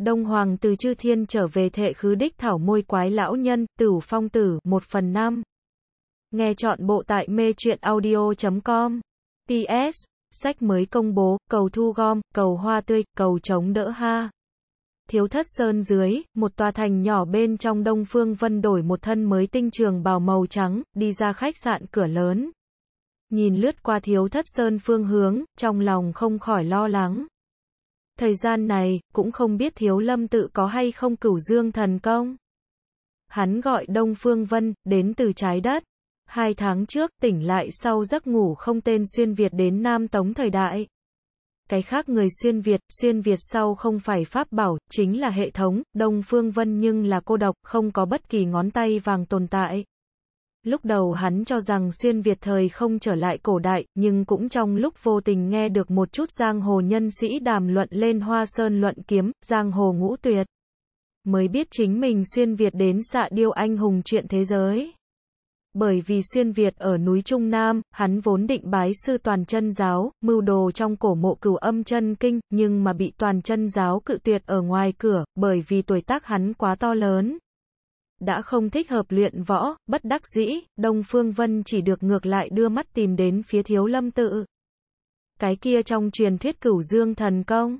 Đông Hoàng từ chư thiên trở về thệ khứ đích thảo môi quái lão nhân, tử phong tử, một phần năm Nghe chọn bộ tại mê truyện audio.com. P.S. Sách mới công bố, cầu thu gom, cầu hoa tươi, cầu chống đỡ ha. Thiếu thất sơn dưới, một tòa thành nhỏ bên trong Đông Phương Vân đổi một thân mới tinh trường bào màu trắng, đi ra khách sạn cửa lớn. Nhìn lướt qua thiếu thất sơn phương hướng, trong lòng không khỏi lo lắng. Thời gian này, cũng không biết Thiếu Lâm tự có hay không cửu dương thần công. Hắn gọi Đông Phương Vân, đến từ trái đất. Hai tháng trước, tỉnh lại sau giấc ngủ không tên xuyên Việt đến Nam Tống thời đại. Cái khác người xuyên Việt, xuyên Việt sau không phải pháp bảo, chính là hệ thống, Đông Phương Vân nhưng là cô độc, không có bất kỳ ngón tay vàng tồn tại. Lúc đầu hắn cho rằng xuyên Việt thời không trở lại cổ đại, nhưng cũng trong lúc vô tình nghe được một chút giang hồ nhân sĩ đàm luận lên hoa sơn luận kiếm, giang hồ ngũ tuyệt. Mới biết chính mình xuyên Việt đến xạ điêu anh hùng chuyện thế giới. Bởi vì xuyên Việt ở núi Trung Nam, hắn vốn định bái sư toàn chân giáo, mưu đồ trong cổ mộ cửu âm chân kinh, nhưng mà bị toàn chân giáo cự tuyệt ở ngoài cửa, bởi vì tuổi tác hắn quá to lớn, đã không thích hợp luyện võ, bất đắc dĩ, Đông Phương Vân chỉ được ngược lại đưa mắt tìm đến phía thiếu lâm tự. Cái kia trong truyền thuyết cửu dương thần công.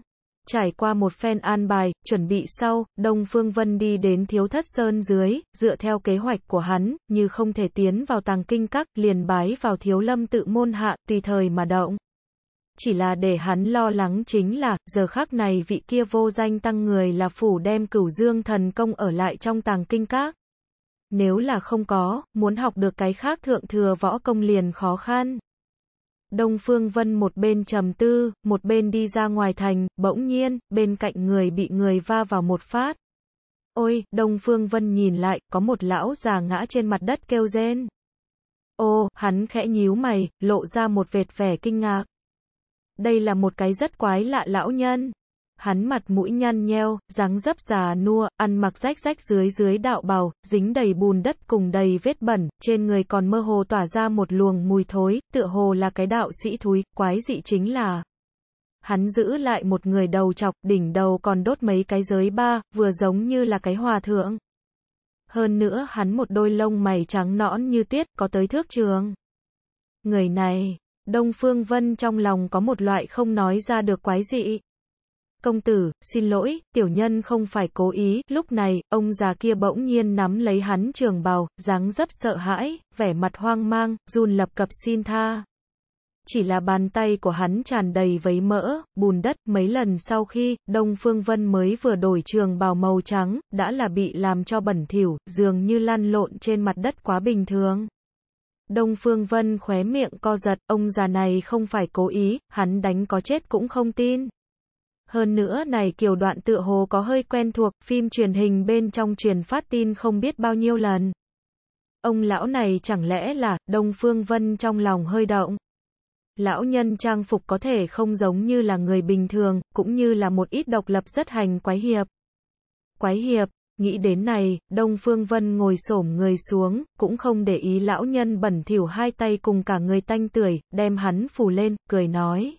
Trải qua một phen an bài, chuẩn bị sau, Đông Phương Vân đi đến Thiếu Thất Sơn dưới, dựa theo kế hoạch của hắn, như không thể tiến vào tàng kinh các, liền bái vào Thiếu Lâm tự môn hạ, tùy thời mà động chỉ là để hắn lo lắng chính là, giờ khắc này vị kia vô danh tăng người là phủ đem cửu dương thần công ở lại trong tàng kinh các. Nếu là không có, muốn học được cái khác thượng thừa võ công liền khó khăn. Đông Phương Vân một bên trầm tư, một bên đi ra ngoài thành, bỗng nhiên, bên cạnh người bị người va vào một phát. Ôi, Đông Phương Vân nhìn lại, có một lão già ngã trên mặt đất kêu rên. Ô, hắn khẽ nhíu mày, lộ ra một vệt vẻ kinh ngạc đây là một cái rất quái lạ lão nhân. Hắn mặt mũi nhăn nheo, dáng dấp già nua, ăn mặc rách rách dưới dưới đạo bào, dính đầy bùn đất cùng đầy vết bẩn, trên người còn mơ hồ tỏa ra một luồng mùi thối, tựa hồ là cái đạo sĩ thúi, quái dị chính là hắn giữ lại một người đầu chọc, đỉnh đầu còn đốt mấy cái giới ba, vừa giống như là cái hòa thượng. Hơn nữa hắn một đôi lông mày trắng nõn như tiết, có tới thước trường. Người này, Đông Phương Vân trong lòng có một loại không nói ra được quái dị. Công tử, xin lỗi, tiểu nhân không phải cố ý, lúc này, ông già kia bỗng nhiên nắm lấy hắn trường bào, dáng dấp sợ hãi, vẻ mặt hoang mang, run lập cập xin tha. Chỉ là bàn tay của hắn tràn đầy vấy mỡ, bùn đất, mấy lần sau khi, Đông Phương Vân mới vừa đổi trường bào màu trắng, đã là bị làm cho bẩn thỉu, dường như lan lộn trên mặt đất quá bình thường. Đông Phương Vân khóe miệng co giật, ông già này không phải cố ý, hắn đánh có chết cũng không tin. Hơn nữa này kiểu đoạn tựa hồ có hơi quen thuộc, phim truyền hình bên trong truyền phát tin không biết bao nhiêu lần. Ông lão này chẳng lẽ là, Đông Phương Vân trong lòng hơi động. Lão nhân trang phục có thể không giống như là người bình thường, cũng như là một ít độc lập rất hành quái hiệp. Quái hiệp, Nghĩ đến này, Đông Phương Vân ngồi xổm người xuống, cũng không để ý lão nhân bẩn thỉu hai tay cùng cả người tanh tưởi, đem hắn phủ lên, cười nói.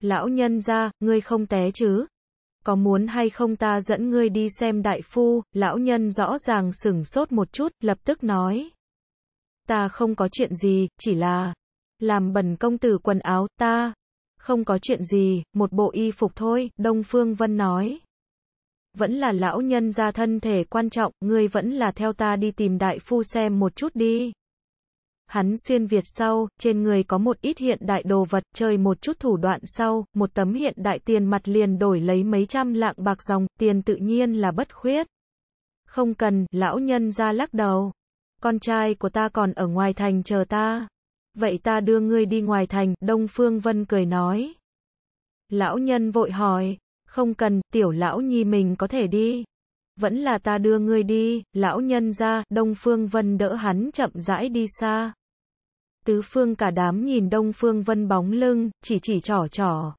Lão nhân ra, ngươi không té chứ? Có muốn hay không ta dẫn ngươi đi xem đại phu, lão nhân rõ ràng sửng sốt một chút, lập tức nói. Ta không có chuyện gì, chỉ là, làm bẩn công tử quần áo, ta, không có chuyện gì, một bộ y phục thôi, Đông Phương Vân nói vẫn là lão nhân gia thân thể quan trọng, ngươi vẫn là theo ta đi tìm đại phu xem một chút đi. Hắn xuyên Việt sau, trên người có một ít hiện đại đồ vật, chơi một chút thủ đoạn sau, một tấm hiện đại tiền mặt liền đổi lấy mấy trăm lạng bạc dòng, tiền tự nhiên là bất khuyết. Không cần, lão nhân ra lắc đầu. Con trai của ta còn ở ngoài thành chờ ta. Vậy ta đưa ngươi đi ngoài thành, Đông Phương Vân cười nói. Lão nhân vội hỏi, không cần, tiểu lão nhi mình có thể đi. Vẫn là ta đưa ngươi đi, lão nhân ra, Đông Phương Vân đỡ hắn chậm rãi đi xa. Tứ phương cả đám nhìn Đông Phương Vân bóng lưng, chỉ chỉ trỏ trỏ.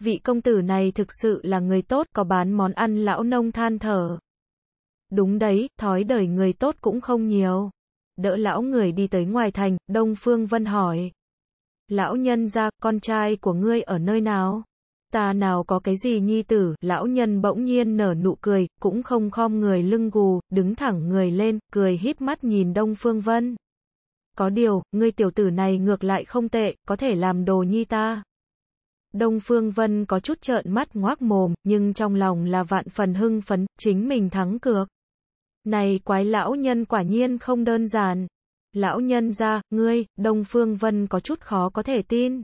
Vị công tử này thực sự là người tốt có bán món ăn lão nông than thở. Đúng đấy, thói đời người tốt cũng không nhiều. Đỡ lão người đi tới ngoài thành, Đông Phương Vân hỏi. Lão nhân ra, con trai của ngươi ở nơi nào? ta nào có cái gì nhi tử, lão nhân bỗng nhiên nở nụ cười, cũng không khom người lưng gù, đứng thẳng người lên, cười híp mắt nhìn Đông Phương Vân. Có điều, ngươi tiểu tử này ngược lại không tệ, có thể làm đồ nhi ta. Đông Phương Vân có chút trợn mắt ngoác mồm, nhưng trong lòng là vạn phần hưng phấn, chính mình thắng cược. Này quái lão nhân quả nhiên không đơn giản. Lão nhân ra, ngươi, Đông Phương Vân có chút khó có thể tin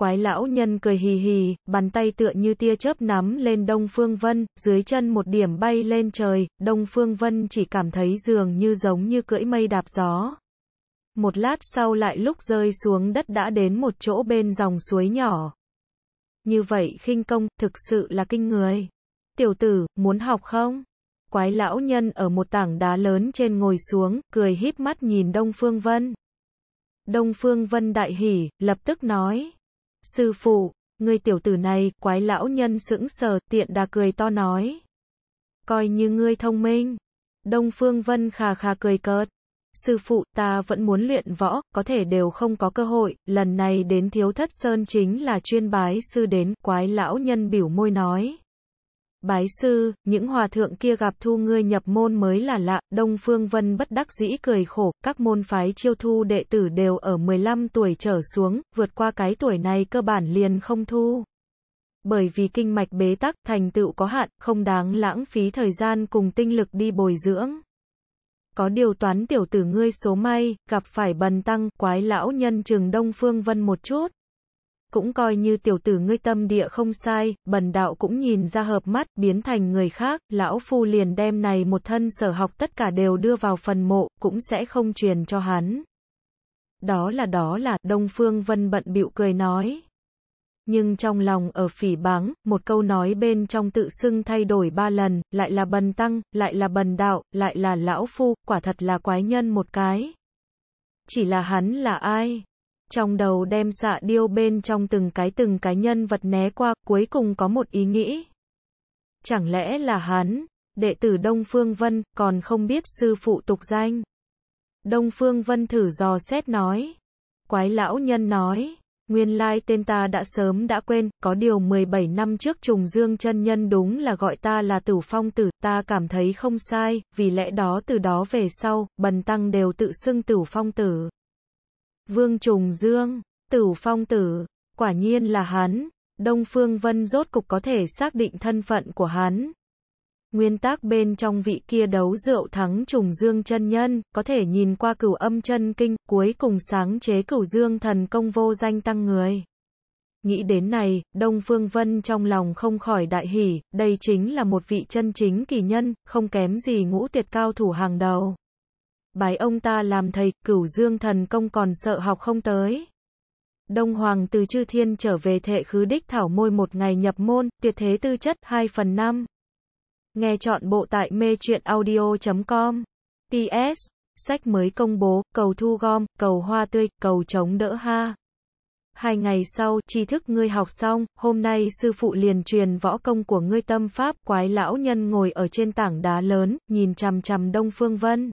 quái lão nhân cười hì hì, bàn tay tựa như tia chớp nắm lên Đông Phương Vân, dưới chân một điểm bay lên trời, Đông Phương Vân chỉ cảm thấy dường như giống như cưỡi mây đạp gió. Một lát sau lại lúc rơi xuống đất đã đến một chỗ bên dòng suối nhỏ. Như vậy khinh công, thực sự là kinh người. Tiểu tử, muốn học không? Quái lão nhân ở một tảng đá lớn trên ngồi xuống, cười híp mắt nhìn Đông Phương Vân. Đông Phương Vân đại hỉ, lập tức nói. Sư phụ, người tiểu tử này, quái lão nhân sững sờ, tiện đà cười to nói. Coi như ngươi thông minh. Đông Phương Vân khà khà cười cợt. Sư phụ, ta vẫn muốn luyện võ, có thể đều không có cơ hội, lần này đến thiếu thất sơn chính là chuyên bái sư đến, quái lão nhân biểu môi nói. Bái sư, những hòa thượng kia gặp thu ngươi nhập môn mới là lạ, Đông Phương Vân bất đắc dĩ cười khổ, các môn phái chiêu thu đệ tử đều ở 15 tuổi trở xuống, vượt qua cái tuổi này cơ bản liền không thu. Bởi vì kinh mạch bế tắc, thành tựu có hạn, không đáng lãng phí thời gian cùng tinh lực đi bồi dưỡng. Có điều toán tiểu tử ngươi số may, gặp phải bần tăng, quái lão nhân trường Đông Phương Vân một chút cũng coi như tiểu tử ngươi tâm địa không sai, bần đạo cũng nhìn ra hợp mắt, biến thành người khác, lão phu liền đem này một thân sở học tất cả đều đưa vào phần mộ, cũng sẽ không truyền cho hắn. Đó là đó là, Đông Phương Vân bận bịu cười nói. Nhưng trong lòng ở phỉ báng, một câu nói bên trong tự xưng thay đổi ba lần, lại là bần tăng, lại là bần đạo, lại là lão phu, quả thật là quái nhân một cái. Chỉ là hắn là ai? trong đầu đem xạ điêu bên trong từng cái từng cái nhân vật né qua, cuối cùng có một ý nghĩ. Chẳng lẽ là hắn, đệ tử Đông Phương Vân, còn không biết sư phụ tục danh. Đông Phương Vân thử dò xét nói. Quái lão nhân nói, nguyên lai tên ta đã sớm đã quên, có điều 17 năm trước trùng dương chân nhân đúng là gọi ta là tử phong tử, ta cảm thấy không sai, vì lẽ đó từ đó về sau, bần tăng đều tự xưng tử phong tử. Vương Trùng Dương, Tử Phong Tử, quả nhiên là hắn, Đông Phương Vân rốt cục có thể xác định thân phận của hắn. Nguyên tắc bên trong vị kia đấu rượu thắng trùng dương chân nhân, có thể nhìn qua cửu âm chân kinh, cuối cùng sáng chế cửu dương thần công vô danh tăng người. Nghĩ đến này, Đông Phương Vân trong lòng không khỏi đại hỉ, đây chính là một vị chân chính kỳ nhân, không kém gì ngũ tuyệt cao thủ hàng đầu bài ông ta làm thầy, cửu dương thần công còn sợ học không tới. Đông Hoàng từ chư thiên trở về thệ khứ đích thảo môi một ngày nhập môn, tuyệt thế tư chất 2 phần 5. Nghe chọn bộ tại mê truyện audio.com. PS. Sách mới công bố, cầu thu gom, cầu hoa tươi, cầu chống đỡ ha. Hai ngày sau, tri thức ngươi học xong, hôm nay sư phụ liền truyền võ công của ngươi tâm pháp, quái lão nhân ngồi ở trên tảng đá lớn, nhìn chằm chằm Đông Phương Vân.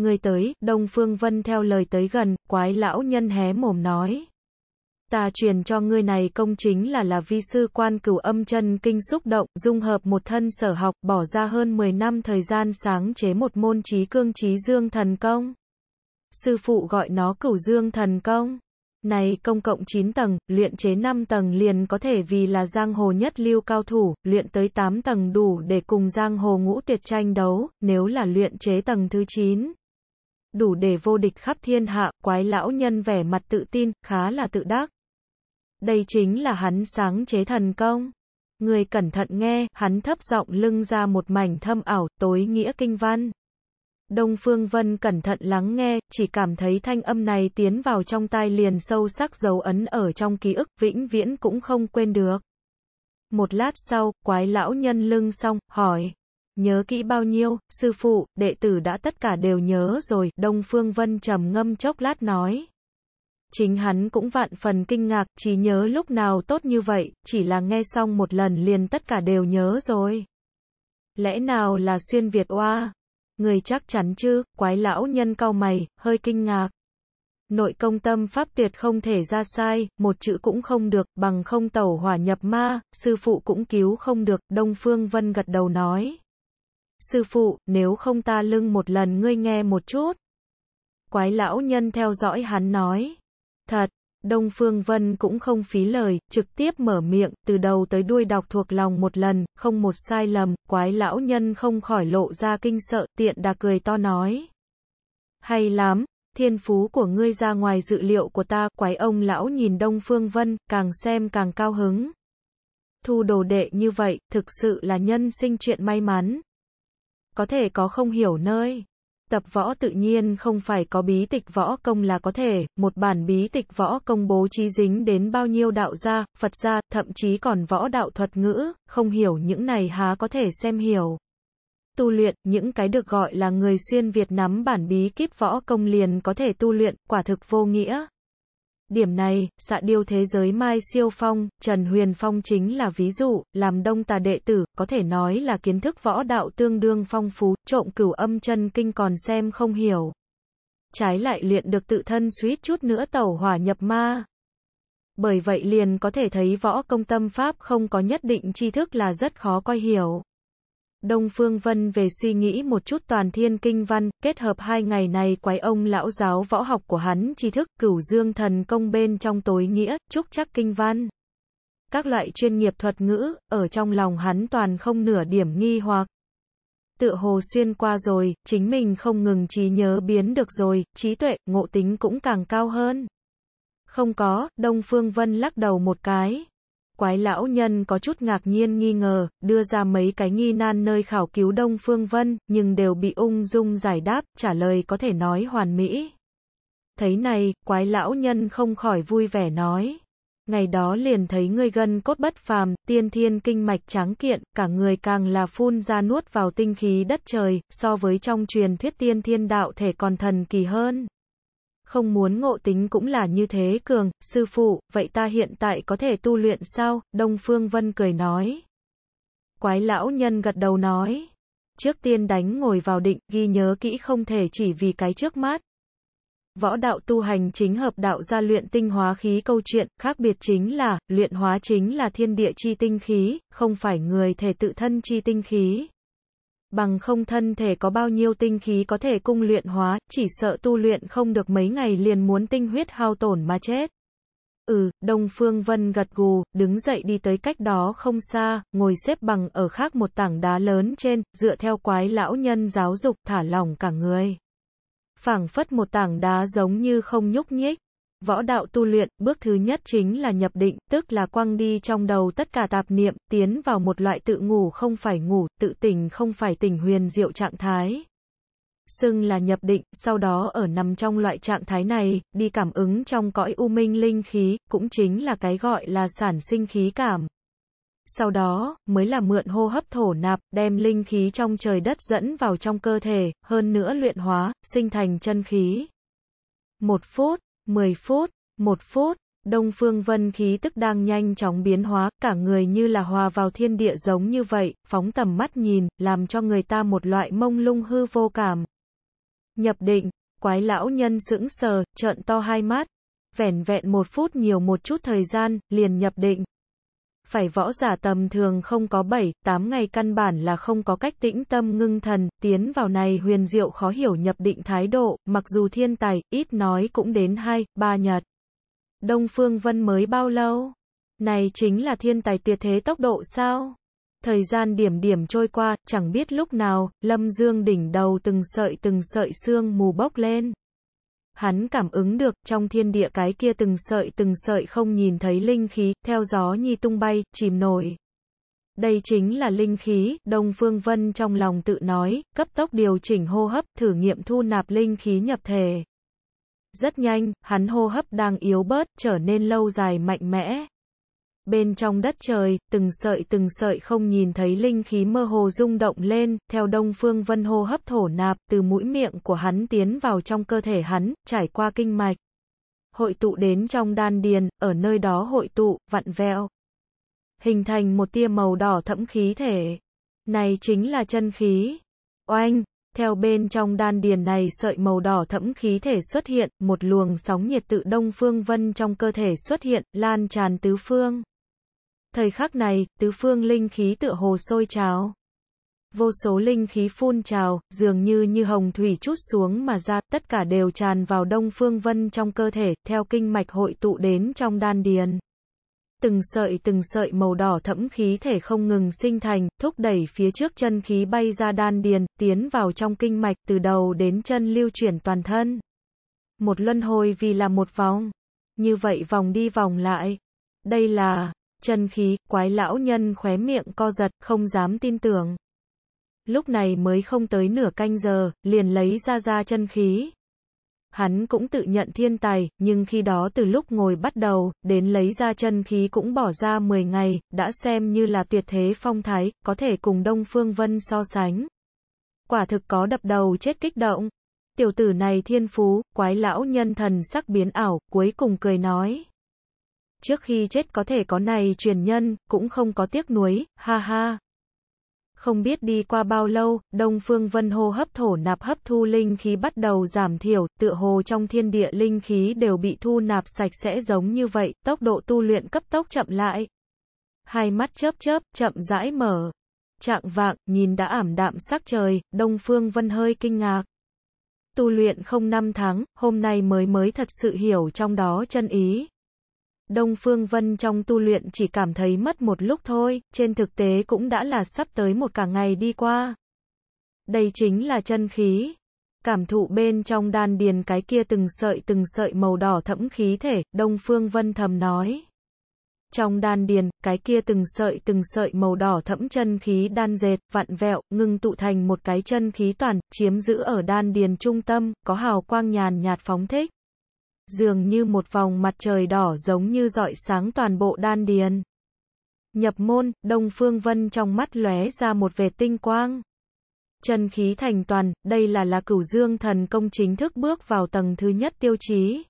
Người tới, Đông Phương Vân theo lời tới gần, quái lão nhân hé mồm nói. Ta truyền cho ngươi này công chính là là vi sư quan cửu âm chân kinh xúc động, dung hợp một thân sở học, bỏ ra hơn 10 năm thời gian sáng chế một môn trí cương trí dương thần công. Sư phụ gọi nó cửu dương thần công. Này công cộng 9 tầng, luyện chế 5 tầng liền có thể vì là giang hồ nhất lưu cao thủ, luyện tới 8 tầng đủ để cùng giang hồ ngũ tuyệt tranh đấu, nếu là luyện chế tầng thứ 9, đủ để vô địch khắp thiên hạ, quái lão nhân vẻ mặt tự tin, khá là tự đắc. Đây chính là hắn sáng chế thần công. Người cẩn thận nghe, hắn thấp giọng lưng ra một mảnh thâm ảo, tối nghĩa kinh văn. Đông Phương Vân cẩn thận lắng nghe, chỉ cảm thấy thanh âm này tiến vào trong tai liền sâu sắc dấu ấn ở trong ký ức, vĩnh viễn cũng không quên được. Một lát sau, quái lão nhân lưng xong, hỏi. Nhớ kỹ bao nhiêu, sư phụ, đệ tử đã tất cả đều nhớ rồi, Đông Phương Vân trầm ngâm chốc lát nói. Chính hắn cũng vạn phần kinh ngạc, chỉ nhớ lúc nào tốt như vậy, chỉ là nghe xong một lần liền tất cả đều nhớ rồi. Lẽ nào là xuyên Việt oa? Người chắc chắn chứ, quái lão nhân cao mày, hơi kinh ngạc. Nội công tâm pháp tuyệt không thể ra sai, một chữ cũng không được, bằng không tẩu hỏa nhập ma, sư phụ cũng cứu không được, Đông Phương Vân gật đầu nói. Sư phụ, nếu không ta lưng một lần ngươi nghe một chút. Quái lão nhân theo dõi hắn nói. Thật, Đông Phương Vân cũng không phí lời, trực tiếp mở miệng, từ đầu tới đuôi đọc thuộc lòng một lần, không một sai lầm, quái lão nhân không khỏi lộ ra kinh sợ, tiện đà cười to nói. Hay lắm, thiên phú của ngươi ra ngoài dự liệu của ta, quái ông lão nhìn Đông Phương Vân, càng xem càng cao hứng. Thu đồ đệ như vậy, thực sự là nhân sinh chuyện may mắn có thể có không hiểu nơi. Tập võ tự nhiên không phải có bí tịch võ công là có thể, một bản bí tịch võ công bố trí dính đến bao nhiêu đạo gia, Phật gia, thậm chí còn võ đạo thuật ngữ, không hiểu những này há có thể xem hiểu. Tu luyện, những cái được gọi là người xuyên Việt nắm bản bí kíp võ công liền có thể tu luyện, quả thực vô nghĩa. Điểm này, xạ điêu thế giới Mai Siêu Phong, Trần Huyền Phong chính là ví dụ, làm đông tà đệ tử, có thể nói là kiến thức võ đạo tương đương phong phú, trộm cửu âm chân kinh còn xem không hiểu. Trái lại luyện được tự thân suýt chút nữa tẩu hỏa nhập ma. Bởi vậy liền có thể thấy võ công tâm pháp không có nhất định tri thức là rất khó coi hiểu. Đông Phương Vân về suy nghĩ một chút toàn thiên kinh văn, kết hợp hai ngày này quái ông lão giáo võ học của hắn tri thức, cửu dương thần công bên trong tối nghĩa, trúc chắc kinh văn. Các loại chuyên nghiệp thuật ngữ, ở trong lòng hắn toàn không nửa điểm nghi hoặc. Tựa hồ xuyên qua rồi, chính mình không ngừng trí nhớ biến được rồi, trí tuệ, ngộ tính cũng càng cao hơn. Không có, Đông Phương Vân lắc đầu một cái. Quái lão nhân có chút ngạc nhiên nghi ngờ, đưa ra mấy cái nghi nan nơi khảo cứu Đông Phương Vân, nhưng đều bị ung dung giải đáp, trả lời có thể nói hoàn mỹ. Thấy này, quái lão nhân không khỏi vui vẻ nói. Ngày đó liền thấy người gân cốt bất phàm, tiên thiên kinh mạch tráng kiện, cả người càng là phun ra nuốt vào tinh khí đất trời, so với trong truyền thuyết tiên thiên đạo thể còn thần kỳ hơn không muốn ngộ tính cũng là như thế cường, sư phụ, vậy ta hiện tại có thể tu luyện sao? Đông Phương Vân cười nói. Quái lão nhân gật đầu nói. Trước tiên đánh ngồi vào định, ghi nhớ kỹ không thể chỉ vì cái trước mắt. Võ đạo tu hành chính hợp đạo gia luyện tinh hóa khí câu chuyện, khác biệt chính là, luyện hóa chính là thiên địa chi tinh khí, không phải người thể tự thân chi tinh khí bằng không thân thể có bao nhiêu tinh khí có thể cung luyện hóa, chỉ sợ tu luyện không được mấy ngày liền muốn tinh huyết hao tổn mà chết. Ừ, Đông Phương Vân gật gù, đứng dậy đi tới cách đó không xa, ngồi xếp bằng ở khác một tảng đá lớn trên, dựa theo quái lão nhân giáo dục thả lỏng cả người. phảng phất một tảng đá giống như không nhúc nhích. Võ đạo tu luyện, bước thứ nhất chính là nhập định, tức là quăng đi trong đầu tất cả tạp niệm, tiến vào một loại tự ngủ không phải ngủ, tự tỉnh không phải tỉnh huyền diệu trạng thái. Xưng là nhập định, sau đó ở nằm trong loại trạng thái này, đi cảm ứng trong cõi u minh linh khí, cũng chính là cái gọi là sản sinh khí cảm. Sau đó, mới là mượn hô hấp thổ nạp, đem linh khí trong trời đất dẫn vào trong cơ thể, hơn nữa luyện hóa, sinh thành chân khí. Một phút 10 phút, 1 phút, Đông Phương Vân khí tức đang nhanh chóng biến hóa, cả người như là hòa vào thiên địa giống như vậy, phóng tầm mắt nhìn, làm cho người ta một loại mông lung hư vô cảm. Nhập định, quái lão nhân sững sờ, trợn to hai mắt. Vẻn vẹn một phút nhiều một chút thời gian, liền nhập định phải võ giả tầm thường không có 7, 8 ngày căn bản là không có cách tĩnh tâm ngưng thần, tiến vào này huyền diệu khó hiểu nhập định thái độ, mặc dù thiên tài, ít nói cũng đến 2, 3 nhật. Đông Phương Vân mới bao lâu? Này chính là thiên tài tuyệt thế tốc độ sao? Thời gian điểm điểm trôi qua, chẳng biết lúc nào, Lâm Dương đỉnh đầu từng sợi từng sợi xương mù bốc lên. Hắn cảm ứng được, trong thiên địa cái kia từng sợi từng sợi không nhìn thấy linh khí, theo gió nhi tung bay, chìm nổi. Đây chính là linh khí, Đông Phương Vân trong lòng tự nói, cấp tốc điều chỉnh hô hấp, thử nghiệm thu nạp linh khí nhập thể. Rất nhanh, hắn hô hấp đang yếu bớt, trở nên lâu dài mạnh mẽ. Bên trong đất trời, từng sợi từng sợi không nhìn thấy linh khí mơ hồ rung động lên, theo Đông Phương Vân hô hấp thổ nạp từ mũi miệng của hắn tiến vào trong cơ thể hắn, trải qua kinh mạch. Hội tụ đến trong đan điền, ở nơi đó hội tụ, vặn vẹo. Hình thành một tia màu đỏ thẫm khí thể. Này chính là chân khí. Oanh! Theo bên trong đan điền này sợi màu đỏ thẫm khí thể xuất hiện, một luồng sóng nhiệt tự đông phương vân trong cơ thể xuất hiện, lan tràn tứ phương. Thời khắc này, tứ phương linh khí tựa hồ sôi trào. Vô số linh khí phun trào, dường như như hồng thủy chút xuống mà ra, tất cả đều tràn vào đông phương vân trong cơ thể, theo kinh mạch hội tụ đến trong đan điền. Từng sợi từng sợi màu đỏ thẫm khí thể không ngừng sinh thành, thúc đẩy phía trước chân khí bay ra đan điền, tiến vào trong kinh mạch từ đầu đến chân lưu chuyển toàn thân. Một luân hồi vì là một vòng. Như vậy vòng đi vòng lại. Đây là chân khí, quái lão nhân khóe miệng co giật, không dám tin tưởng. Lúc này mới không tới nửa canh giờ, liền lấy ra ra chân khí. Hắn cũng tự nhận thiên tài, nhưng khi đó từ lúc ngồi bắt đầu, đến lấy ra chân khí cũng bỏ ra 10 ngày, đã xem như là tuyệt thế phong thái, có thể cùng Đông Phương Vân so sánh. Quả thực có đập đầu chết kích động. Tiểu tử này thiên phú, quái lão nhân thần sắc biến ảo, cuối cùng cười nói trước khi chết có thể có này truyền nhân, cũng không có tiếc nuối, ha ha. Không biết đi qua bao lâu, Đông Phương Vân hô hấp thổ nạp hấp thu linh khí bắt đầu giảm thiểu, tựa hồ trong thiên địa linh khí đều bị thu nạp sạch sẽ giống như vậy, tốc độ tu luyện cấp tốc chậm lại. Hai mắt chớp chớp, chậm rãi mở. Trạng vạng, nhìn đã ảm đạm sắc trời, Đông Phương Vân hơi kinh ngạc. Tu luyện không năm tháng, hôm nay mới mới thật sự hiểu trong đó chân ý. Đông Phương Vân trong tu luyện chỉ cảm thấy mất một lúc thôi, trên thực tế cũng đã là sắp tới một cả ngày đi qua. Đây chính là chân khí. Cảm thụ bên trong đan điền cái kia từng sợi từng sợi màu đỏ thẫm khí thể, Đông Phương Vân thầm nói. Trong đan điền, cái kia từng sợi từng sợi màu đỏ thẫm chân khí đan dệt, vặn vẹo, ngưng tụ thành một cái chân khí toàn, chiếm giữ ở đan điền trung tâm, có hào quang nhàn nhạt phóng thích dường như một vòng mặt trời đỏ giống như dọi sáng toàn bộ đan điền. Nhập môn, Đông Phương Vân trong mắt lóe ra một vệt tinh quang. Chân khí thành toàn, đây là là cửu dương thần công chính thức bước vào tầng thứ nhất tiêu chí.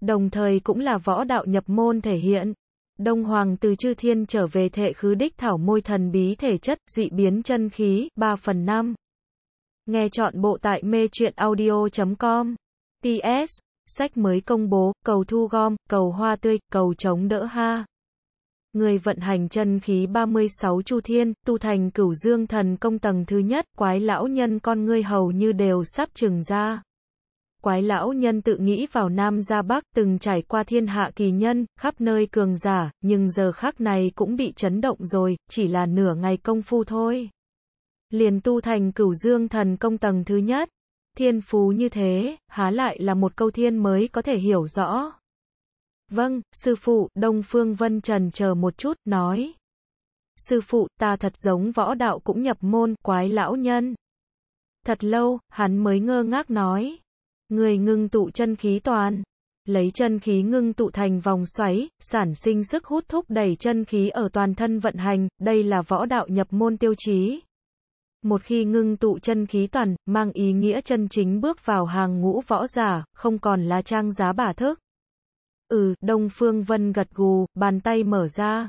Đồng thời cũng là võ đạo nhập môn thể hiện. Đông Hoàng từ chư thiên trở về thệ khứ đích thảo môi thần bí thể chất, dị biến chân khí, 3 phần 5. Nghe chọn bộ tại mê truyện audio.com. p.s sách mới công bố, cầu thu gom, cầu hoa tươi, cầu chống đỡ ha. Người vận hành chân khí 36 chu thiên, tu thành cửu dương thần công tầng thứ nhất, quái lão nhân con ngươi hầu như đều sắp trừng ra. Quái lão nhân tự nghĩ vào Nam ra Bắc, từng trải qua thiên hạ kỳ nhân, khắp nơi cường giả, nhưng giờ khắc này cũng bị chấn động rồi, chỉ là nửa ngày công phu thôi. Liền tu thành cửu dương thần công tầng thứ nhất thiên phú như thế, há lại là một câu thiên mới có thể hiểu rõ. Vâng, sư phụ, Đông Phương Vân Trần chờ một chút, nói. Sư phụ, ta thật giống võ đạo cũng nhập môn, quái lão nhân. Thật lâu, hắn mới ngơ ngác nói. Người ngưng tụ chân khí toàn. Lấy chân khí ngưng tụ thành vòng xoáy, sản sinh sức hút thúc đẩy chân khí ở toàn thân vận hành, đây là võ đạo nhập môn tiêu chí. Một khi ngưng tụ chân khí toàn, mang ý nghĩa chân chính bước vào hàng ngũ võ giả, không còn là trang giá bà thức Ừ, Đông Phương Vân gật gù, bàn tay mở ra.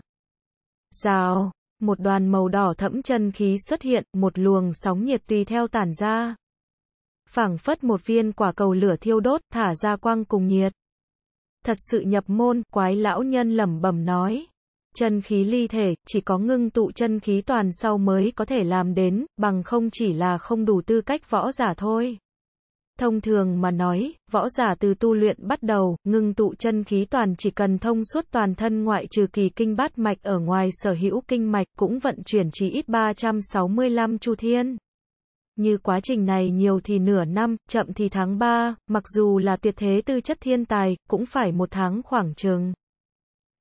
Rào, một đoàn màu đỏ thẫm chân khí xuất hiện, một luồng sóng nhiệt tùy theo tản ra. phảng phất một viên quả cầu lửa thiêu đốt, thả ra quang cùng nhiệt. Thật sự nhập môn, quái lão nhân lẩm bẩm nói chân khí ly thể, chỉ có ngưng tụ chân khí toàn sau mới có thể làm đến, bằng không chỉ là không đủ tư cách võ giả thôi. Thông thường mà nói, võ giả từ tu luyện bắt đầu, ngưng tụ chân khí toàn chỉ cần thông suốt toàn thân ngoại trừ kỳ kinh bát mạch ở ngoài sở hữu kinh mạch cũng vận chuyển chỉ ít 365 chu thiên. Như quá trình này nhiều thì nửa năm, chậm thì tháng 3, mặc dù là tuyệt thế tư chất thiên tài, cũng phải một tháng khoảng chừng.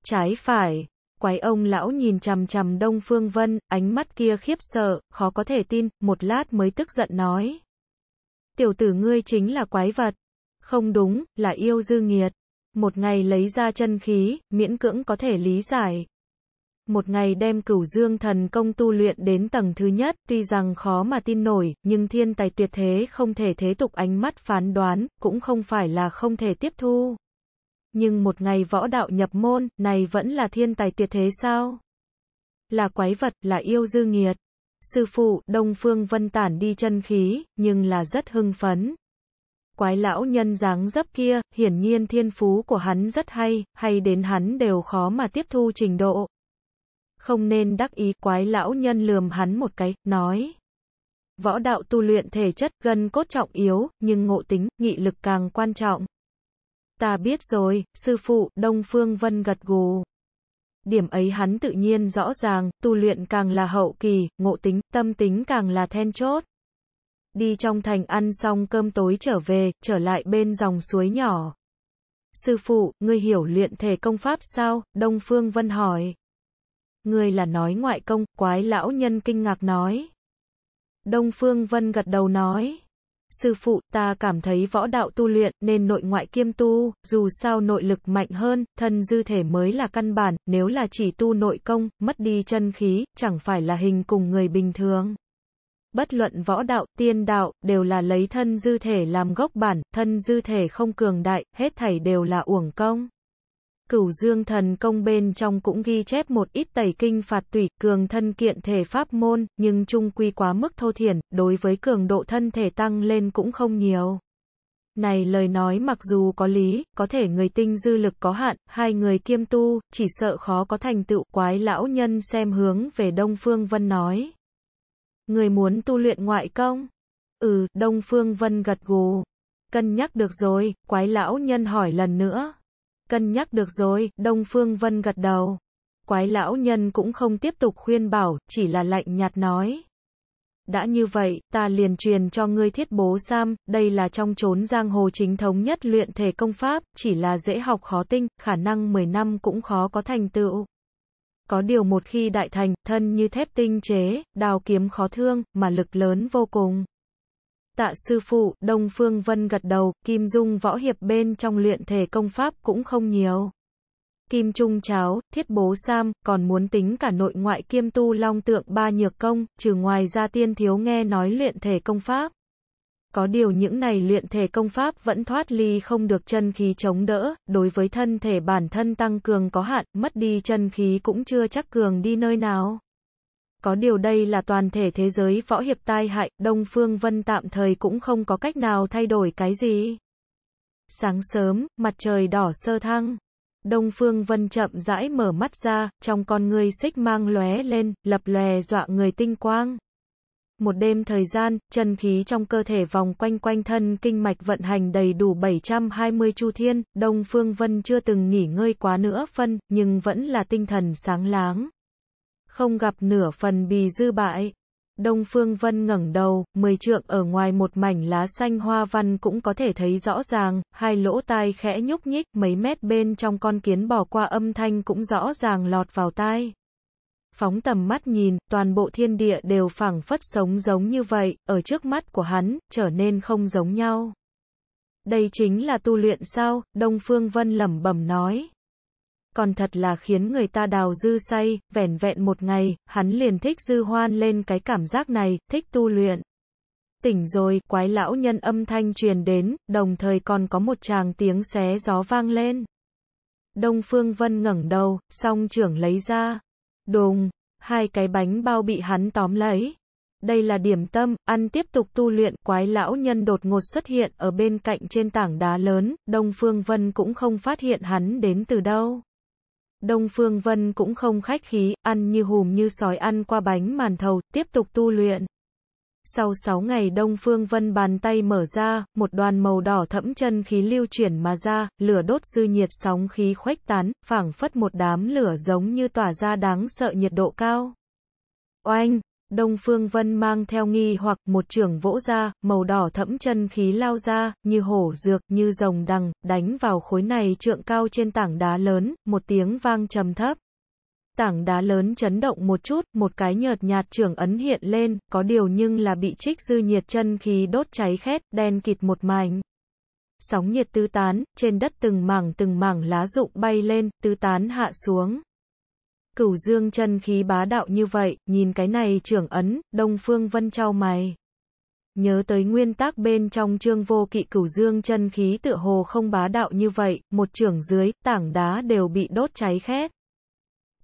Trái phải, Quái ông lão nhìn chằm chằm Đông Phương Vân, ánh mắt kia khiếp sợ, khó có thể tin, một lát mới tức giận nói. Tiểu tử ngươi chính là quái vật. Không đúng, là yêu dư nghiệt. Một ngày lấy ra chân khí, miễn cưỡng có thể lý giải. Một ngày đem cửu dương thần công tu luyện đến tầng thứ nhất, tuy rằng khó mà tin nổi, nhưng thiên tài tuyệt thế không thể thế tục ánh mắt phán đoán, cũng không phải là không thể tiếp thu nhưng một ngày võ đạo nhập môn, này vẫn là thiên tài tuyệt thế sao? Là quái vật, là yêu dư nghiệt. Sư phụ, Đông Phương Vân tản đi chân khí, nhưng là rất hưng phấn. Quái lão nhân dáng dấp kia, hiển nhiên thiên phú của hắn rất hay, hay đến hắn đều khó mà tiếp thu trình độ. Không nên đắc ý, quái lão nhân lườm hắn một cái, nói. Võ đạo tu luyện thể chất, gần cốt trọng yếu, nhưng ngộ tính, nghị lực càng quan trọng. Ta biết rồi, sư phụ, Đông Phương Vân gật gù. Điểm ấy hắn tự nhiên rõ ràng, tu luyện càng là hậu kỳ, ngộ tính, tâm tính càng là then chốt. Đi trong thành ăn xong cơm tối trở về, trở lại bên dòng suối nhỏ. Sư phụ, ngươi hiểu luyện thể công pháp sao? Đông Phương Vân hỏi. Ngươi là nói ngoại công, quái lão nhân kinh ngạc nói. Đông Phương Vân gật đầu nói. Sư phụ, ta cảm thấy võ đạo tu luyện nên nội ngoại kiêm tu, dù sao nội lực mạnh hơn, thân dư thể mới là căn bản, nếu là chỉ tu nội công, mất đi chân khí, chẳng phải là hình cùng người bình thường. Bất luận võ đạo, tiên đạo, đều là lấy thân dư thể làm gốc bản, thân dư thể không cường đại, hết thảy đều là uổng công. Cửu Dương Thần Công bên trong cũng ghi chép một ít tẩy kinh phạt tủy, cường thân kiện thể pháp môn, nhưng trung quy quá mức thô thiển, đối với cường độ thân thể tăng lên cũng không nhiều. Này lời nói mặc dù có lý, có thể người tinh dư lực có hạn, hai người kiêm tu, chỉ sợ khó có thành tựu, quái lão nhân xem hướng về Đông Phương Vân nói. Người muốn tu luyện ngoại công? Ừ, Đông Phương Vân gật gù. Cân nhắc được rồi, quái lão nhân hỏi lần nữa. Cân nhắc được rồi, Đông Phương Vân gật đầu. Quái lão nhân cũng không tiếp tục khuyên bảo, chỉ là lạnh nhạt nói. Đã như vậy, ta liền truyền cho ngươi thiết bố Sam, đây là trong chốn giang hồ chính thống nhất luyện thể công pháp, chỉ là dễ học khó tinh, khả năng 10 năm cũng khó có thành tựu. Có điều một khi đại thành, thân như thép tinh chế, đào kiếm khó thương, mà lực lớn vô cùng tạ sư phụ, Đông Phương Vân gật đầu, Kim Dung võ hiệp bên trong luyện thể công pháp cũng không nhiều. Kim Trung cháo, thiết bố Sam, còn muốn tính cả nội ngoại kiêm tu long tượng ba nhược công, trừ ngoài ra tiên thiếu nghe nói luyện thể công pháp. Có điều những này luyện thể công pháp vẫn thoát ly không được chân khí chống đỡ, đối với thân thể bản thân tăng cường có hạn, mất đi chân khí cũng chưa chắc cường đi nơi nào. Có điều đây là toàn thể thế giới võ hiệp tai hại, Đông Phương Vân tạm thời cũng không có cách nào thay đổi cái gì. Sáng sớm, mặt trời đỏ sơ thăng. Đông Phương Vân chậm rãi mở mắt ra, trong con người xích mang lóe lên, lập lòe dọa người tinh quang. Một đêm thời gian, chân khí trong cơ thể vòng quanh quanh thân kinh mạch vận hành đầy đủ 720 chu thiên, Đông Phương Vân chưa từng nghỉ ngơi quá nữa phân, nhưng vẫn là tinh thần sáng láng không gặp nửa phần bì dư bại. Đông Phương Vân ngẩng đầu, mười trượng ở ngoài một mảnh lá xanh hoa văn cũng có thể thấy rõ ràng, hai lỗ tai khẽ nhúc nhích, mấy mét bên trong con kiến bỏ qua âm thanh cũng rõ ràng lọt vào tai. Phóng tầm mắt nhìn, toàn bộ thiên địa đều phảng phất sống giống như vậy, ở trước mắt của hắn, trở nên không giống nhau. Đây chính là tu luyện sao, Đông Phương Vân lẩm bẩm nói còn thật là khiến người ta đào dư say, vẻn vẹn một ngày, hắn liền thích dư hoan lên cái cảm giác này, thích tu luyện. Tỉnh rồi, quái lão nhân âm thanh truyền đến, đồng thời còn có một tràng tiếng xé gió vang lên. Đông Phương Vân ngẩng đầu, song trưởng lấy ra. Đùng, hai cái bánh bao bị hắn tóm lấy. Đây là điểm tâm, ăn tiếp tục tu luyện, quái lão nhân đột ngột xuất hiện ở bên cạnh trên tảng đá lớn, Đông Phương Vân cũng không phát hiện hắn đến từ đâu. Đông Phương Vân cũng không khách khí, ăn như hùm như sói ăn qua bánh màn thầu, tiếp tục tu luyện. Sau 6 ngày Đông Phương Vân bàn tay mở ra, một đoàn màu đỏ thẫm chân khí lưu chuyển mà ra, lửa đốt dư nhiệt sóng khí khuếch tán, phảng phất một đám lửa giống như tỏa ra đáng sợ nhiệt độ cao. Oanh! Đông Phương Vân mang theo nghi hoặc một trường vỗ ra, màu đỏ thẫm chân khí lao ra, như hổ dược, như rồng đằng, đánh vào khối này trượng cao trên tảng đá lớn, một tiếng vang trầm thấp. Tảng đá lớn chấn động một chút, một cái nhợt nhạt trưởng ấn hiện lên, có điều nhưng là bị trích dư nhiệt chân khí đốt cháy khét, đen kịt một mảnh. Sóng nhiệt tứ tán, trên đất từng mảng từng mảng lá rụng bay lên, tứ tán hạ xuống cửu dương chân khí bá đạo như vậy, nhìn cái này trưởng ấn, Đông Phương Vân trao mày. Nhớ tới nguyên tắc bên trong chương vô kỵ cửu dương chân khí tựa hồ không bá đạo như vậy, một trưởng dưới, tảng đá đều bị đốt cháy khét.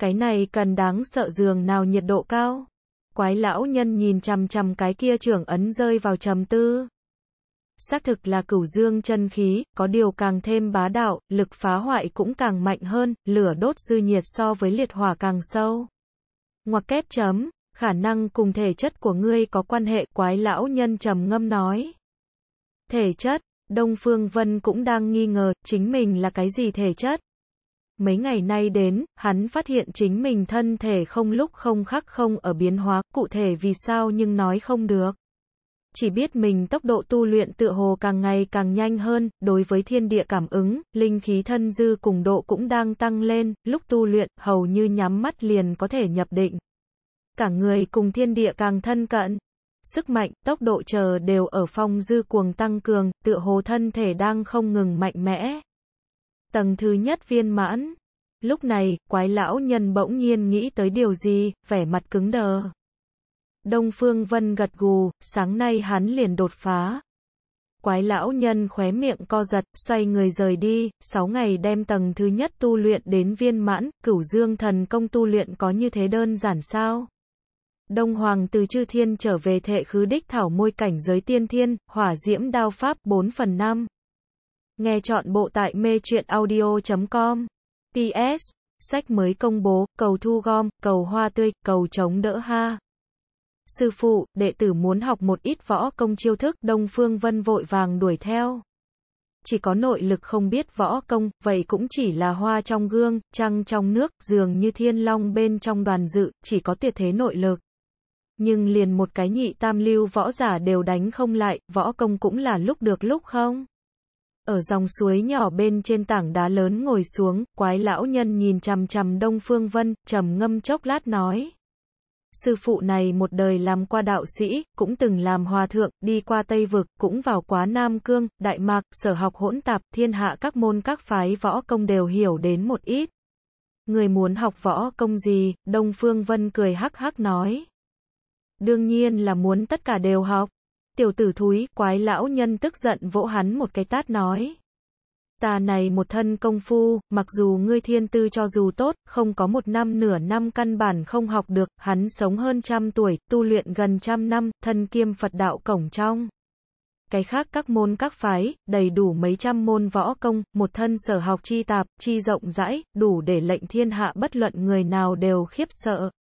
Cái này cần đáng sợ giường nào nhiệt độ cao. Quái lão nhân nhìn chằm chằm cái kia trưởng ấn rơi vào trầm tư xác thực là cửu dương chân khí, có điều càng thêm bá đạo, lực phá hoại cũng càng mạnh hơn, lửa đốt dư nhiệt so với liệt hỏa càng sâu. Ngoặc kép chấm, khả năng cùng thể chất của ngươi có quan hệ quái lão nhân trầm ngâm nói. Thể chất, Đông Phương Vân cũng đang nghi ngờ chính mình là cái gì thể chất. Mấy ngày nay đến, hắn phát hiện chính mình thân thể không lúc không khắc không ở biến hóa, cụ thể vì sao nhưng nói không được chỉ biết mình tốc độ tu luyện tựa hồ càng ngày càng nhanh hơn, đối với thiên địa cảm ứng, linh khí thân dư cùng độ cũng đang tăng lên, lúc tu luyện, hầu như nhắm mắt liền có thể nhập định. Cả người cùng thiên địa càng thân cận, sức mạnh, tốc độ chờ đều ở phong dư cuồng tăng cường, tựa hồ thân thể đang không ngừng mạnh mẽ. Tầng thứ nhất viên mãn. Lúc này, quái lão nhân bỗng nhiên nghĩ tới điều gì, vẻ mặt cứng đờ. Đông Phương Vân gật gù, sáng nay hắn liền đột phá. Quái lão nhân khóe miệng co giật, xoay người rời đi, 6 ngày đem tầng thứ nhất tu luyện đến viên mãn, cửu dương thần công tu luyện có như thế đơn giản sao? Đông Hoàng từ chư thiên trở về thệ khứ đích thảo môi cảnh giới tiên thiên, hỏa diễm đao pháp 4 phần 5. Nghe chọn bộ tại mê truyện audio.com. PS. Sách mới công bố, cầu thu gom, cầu hoa tươi, cầu chống đỡ ha. Sư phụ, đệ tử muốn học một ít võ công chiêu thức, Đông Phương Vân vội vàng đuổi theo. Chỉ có nội lực không biết võ công, vậy cũng chỉ là hoa trong gương, trăng trong nước, dường như thiên long bên trong đoàn dự, chỉ có tuyệt thế nội lực. Nhưng liền một cái nhị tam lưu võ giả đều đánh không lại, võ công cũng là lúc được lúc không? Ở dòng suối nhỏ bên trên tảng đá lớn ngồi xuống, quái lão nhân nhìn chằm chằm Đông Phương Vân, trầm ngâm chốc lát nói. Sư phụ này một đời làm qua đạo sĩ, cũng từng làm hòa thượng, đi qua Tây Vực, cũng vào quá Nam Cương, Đại Mạc, sở học hỗn tạp, thiên hạ các môn các phái võ công đều hiểu đến một ít. Người muốn học võ công gì, Đông Phương Vân cười hắc hắc nói. Đương nhiên là muốn tất cả đều học. Tiểu tử thúi, quái lão nhân tức giận vỗ hắn một cái tát nói. Ta này một thân công phu, mặc dù ngươi thiên tư cho dù tốt, không có một năm nửa năm căn bản không học được, hắn sống hơn trăm tuổi, tu luyện gần trăm năm, thân kiêm Phật đạo cổng trong. Cái khác các môn các phái, đầy đủ mấy trăm môn võ công, một thân sở học chi tạp, chi rộng rãi, đủ để lệnh thiên hạ bất luận người nào đều khiếp sợ.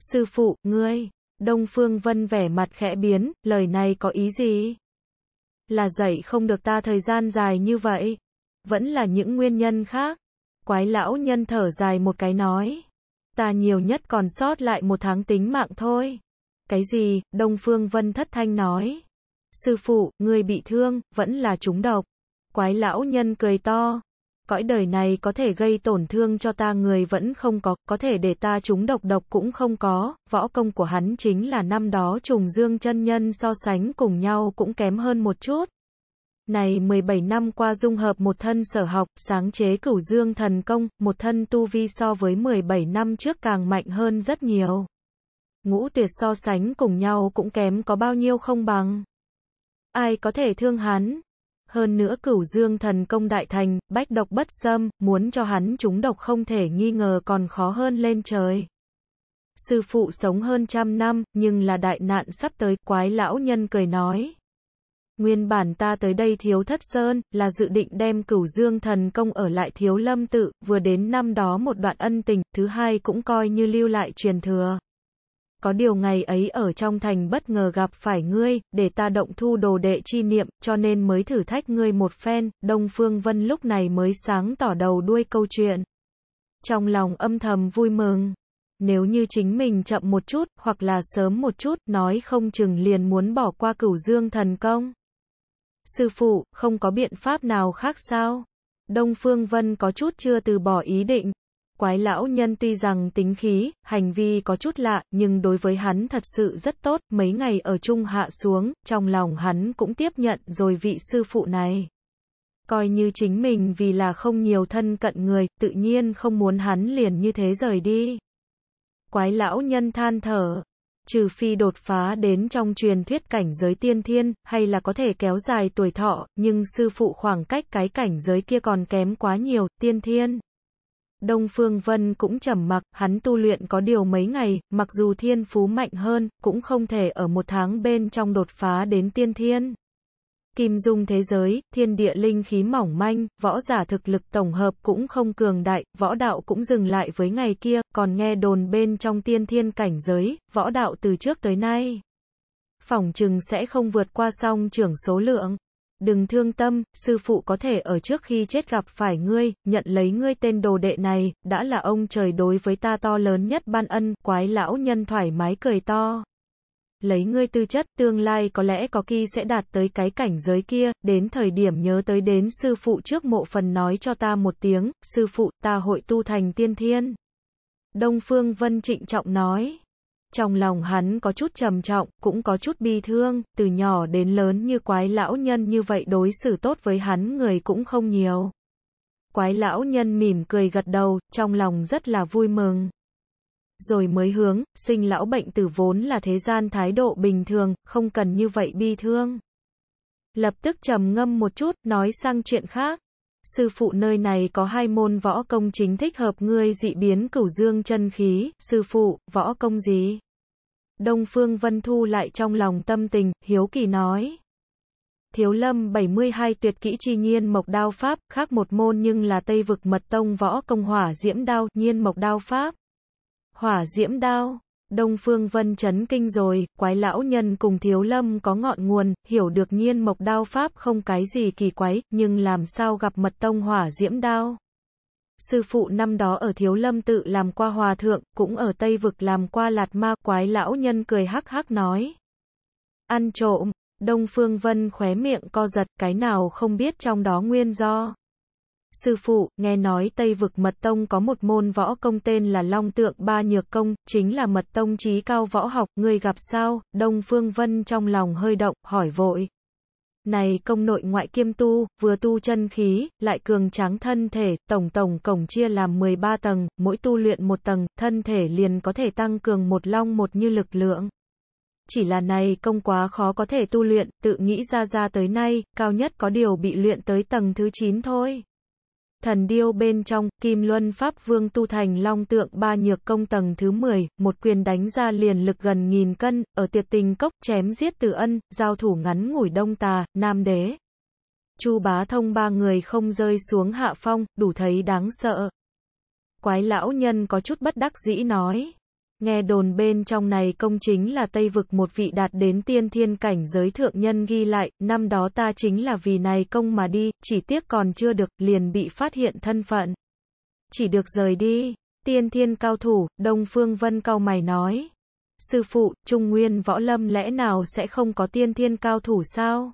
Sư phụ, ngươi, Đông Phương Vân vẻ mặt khẽ biến, lời này có ý gì? Là dạy không được ta thời gian dài như vậy vẫn là những nguyên nhân khác. Quái lão nhân thở dài một cái nói, ta nhiều nhất còn sót lại một tháng tính mạng thôi. Cái gì, Đông Phương Vân thất thanh nói. Sư phụ, người bị thương, vẫn là trúng độc. Quái lão nhân cười to. Cõi đời này có thể gây tổn thương cho ta người vẫn không có, có thể để ta trúng độc độc cũng không có, võ công của hắn chính là năm đó trùng dương chân nhân so sánh cùng nhau cũng kém hơn một chút, này 17 năm qua dung hợp một thân sở học, sáng chế cửu dương thần công, một thân tu vi so với 17 năm trước càng mạnh hơn rất nhiều. Ngũ tuyệt so sánh cùng nhau cũng kém có bao nhiêu không bằng. Ai có thể thương hắn? Hơn nữa cửu dương thần công đại thành, bách độc bất xâm, muốn cho hắn chúng độc không thể nghi ngờ còn khó hơn lên trời. Sư phụ sống hơn trăm năm, nhưng là đại nạn sắp tới, quái lão nhân cười nói. Nguyên bản ta tới đây thiếu thất sơn, là dự định đem cửu dương thần công ở lại thiếu lâm tự, vừa đến năm đó một đoạn ân tình, thứ hai cũng coi như lưu lại truyền thừa. Có điều ngày ấy ở trong thành bất ngờ gặp phải ngươi, để ta động thu đồ đệ chi niệm, cho nên mới thử thách ngươi một phen, Đông Phương Vân lúc này mới sáng tỏ đầu đuôi câu chuyện. Trong lòng âm thầm vui mừng nếu như chính mình chậm một chút, hoặc là sớm một chút, nói không chừng liền muốn bỏ qua cửu dương thần công. Sư phụ, không có biện pháp nào khác sao? Đông Phương Vân có chút chưa từ bỏ ý định. Quái lão nhân tuy rằng tính khí, hành vi có chút lạ, nhưng đối với hắn thật sự rất tốt, mấy ngày ở chung hạ xuống, trong lòng hắn cũng tiếp nhận rồi vị sư phụ này. Coi như chính mình vì là không nhiều thân cận người, tự nhiên không muốn hắn liền như thế rời đi. Quái lão nhân than thở, trừ phi đột phá đến trong truyền thuyết cảnh giới tiên thiên, hay là có thể kéo dài tuổi thọ, nhưng sư phụ khoảng cách cái cảnh giới kia còn kém quá nhiều, tiên thiên. Đông Phương Vân cũng trầm mặc, hắn tu luyện có điều mấy ngày, mặc dù thiên phú mạnh hơn, cũng không thể ở một tháng bên trong đột phá đến tiên thiên. Kim dung thế giới, thiên địa linh khí mỏng manh, võ giả thực lực tổng hợp cũng không cường đại, võ đạo cũng dừng lại với ngày kia, còn nghe đồn bên trong tiên thiên cảnh giới, võ đạo từ trước tới nay. Phỏng chừng sẽ không vượt qua song trưởng số lượng. Đừng thương tâm, sư phụ có thể ở trước khi chết gặp phải ngươi, nhận lấy ngươi tên đồ đệ này, đã là ông trời đối với ta to lớn nhất ban ân, quái lão nhân thoải mái cười to lấy ngươi tư chất, tương lai có lẽ có khi sẽ đạt tới cái cảnh giới kia, đến thời điểm nhớ tới đến sư phụ trước mộ phần nói cho ta một tiếng, sư phụ, ta hội tu thành tiên thiên. Đông Phương Vân trịnh trọng nói. Trong lòng hắn có chút trầm trọng, cũng có chút bi thương, từ nhỏ đến lớn như quái lão nhân như vậy đối xử tốt với hắn người cũng không nhiều. Quái lão nhân mỉm cười gật đầu, trong lòng rất là vui mừng rồi mới hướng, sinh lão bệnh tử vốn là thế gian thái độ bình thường, không cần như vậy bi thương. Lập tức trầm ngâm một chút, nói sang chuyện khác. Sư phụ nơi này có hai môn võ công chính thích hợp ngươi dị biến cửu dương chân khí, sư phụ, võ công gì? Đông Phương Vân Thu lại trong lòng tâm tình, hiếu kỳ nói. Thiếu lâm 72 tuyệt kỹ chi nhiên mộc đao pháp, khác một môn nhưng là tây vực mật tông võ công hỏa diễm đao, nhiên mộc đao pháp. Hỏa diễm đao. Đông Phương Vân chấn kinh rồi, quái lão nhân cùng thiếu lâm có ngọn nguồn, hiểu được nhiên mộc đao pháp không cái gì kỳ quái, nhưng làm sao gặp mật tông hỏa diễm đao. Sư phụ năm đó ở thiếu lâm tự làm qua hòa thượng, cũng ở Tây Vực làm qua lạt ma, quái lão nhân cười hắc hắc nói. Ăn trộm, Đông Phương Vân khóe miệng co giật, cái nào không biết trong đó nguyên do. Sư phụ, nghe nói Tây vực Mật Tông có một môn võ công tên là Long Tượng Ba Nhược Công, chính là Mật Tông trí cao võ học, người gặp sao, Đông Phương Vân trong lòng hơi động, hỏi vội. Này công nội ngoại kiêm tu, vừa tu chân khí, lại cường tráng thân thể, tổng tổng cổng chia làm 13 tầng, mỗi tu luyện một tầng, thân thể liền có thể tăng cường một long một như lực lượng. Chỉ là này công quá khó có thể tu luyện, tự nghĩ ra ra tới nay, cao nhất có điều bị luyện tới tầng thứ 9 thôi thần điêu bên trong, Kim Luân Pháp Vương tu thành long tượng ba nhược công tầng thứ 10, một quyền đánh ra liền lực gần nghìn cân, ở tiệt tình cốc, chém giết từ ân, giao thủ ngắn ngủi đông tà, nam đế. Chu bá thông ba người không rơi xuống hạ phong, đủ thấy đáng sợ. Quái lão nhân có chút bất đắc dĩ nói. Nghe đồn bên trong này công chính là Tây Vực một vị đạt đến tiên thiên cảnh giới thượng nhân ghi lại, năm đó ta chính là vì này công mà đi, chỉ tiếc còn chưa được, liền bị phát hiện thân phận. Chỉ được rời đi, tiên thiên cao thủ, Đông Phương Vân cao mày nói. Sư phụ, Trung Nguyên Võ Lâm lẽ nào sẽ không có tiên thiên cao thủ sao?